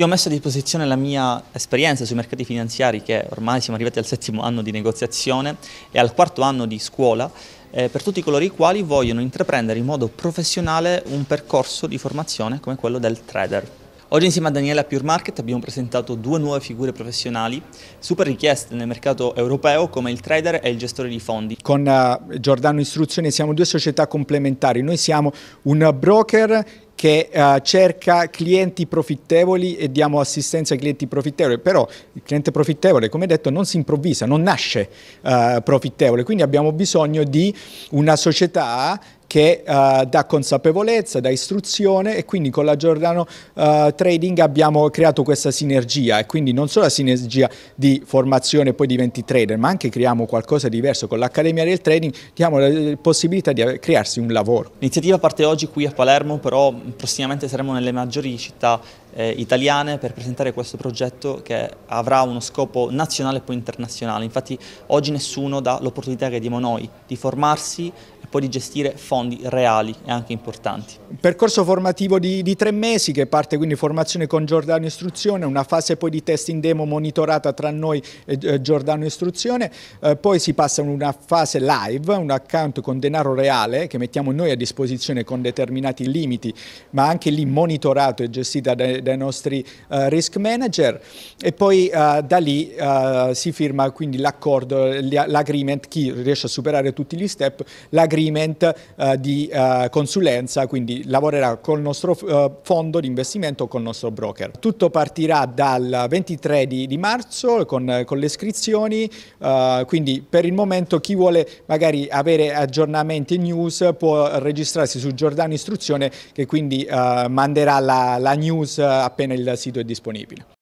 Io ho messo a disposizione la mia esperienza sui mercati finanziari che ormai siamo arrivati al settimo anno di negoziazione e al quarto anno di scuola eh, per tutti coloro i quali vogliono intraprendere in modo professionale un percorso di formazione come quello del trader. Oggi insieme a Daniela Pure Market abbiamo presentato due nuove figure professionali super richieste nel mercato europeo come il trader e il gestore di fondi. Con eh, Giordano Istruzioni siamo due società complementari, noi siamo un broker che uh, cerca clienti profittevoli e diamo assistenza ai clienti profittevoli, però il cliente profittevole, come detto, non si improvvisa, non nasce uh, profittevole, quindi abbiamo bisogno di una società che uh, dà consapevolezza, dà istruzione e quindi con la Giordano uh, Trading abbiamo creato questa sinergia e quindi non solo la sinergia di formazione poi diventi trader ma anche creiamo qualcosa di diverso con l'Accademia del Trading diamo la possibilità di crearsi un lavoro. L'iniziativa parte oggi qui a Palermo però prossimamente saremo nelle maggiori città eh, italiane per presentare questo progetto che avrà uno scopo nazionale e poi internazionale infatti oggi nessuno dà l'opportunità che diamo noi di formarsi poi di gestire fondi reali e anche importanti. Percorso formativo di, di tre mesi che parte quindi formazione con Giordano Istruzione, una fase poi di test in demo monitorata tra noi e eh, Giordano Istruzione, eh, poi si passa in una fase live, un account con denaro reale che mettiamo noi a disposizione con determinati limiti, ma anche lì monitorato e gestita dai, dai nostri eh, risk manager e poi eh, da lì eh, si firma quindi l'accordo, l'agreement, chi riesce a superare tutti gli step, l'agreement agreement eh, di eh, consulenza, quindi lavorerà col nostro eh, fondo di investimento o col nostro broker. Tutto partirà dal 23 di, di marzo con, con, le iscrizioni, eh, quindi per il momento chi vuole magari avere aggiornamenti e news può registrarsi su Giordano Istruzione che quindi eh, manderà la, la news appena il sito è disponibile.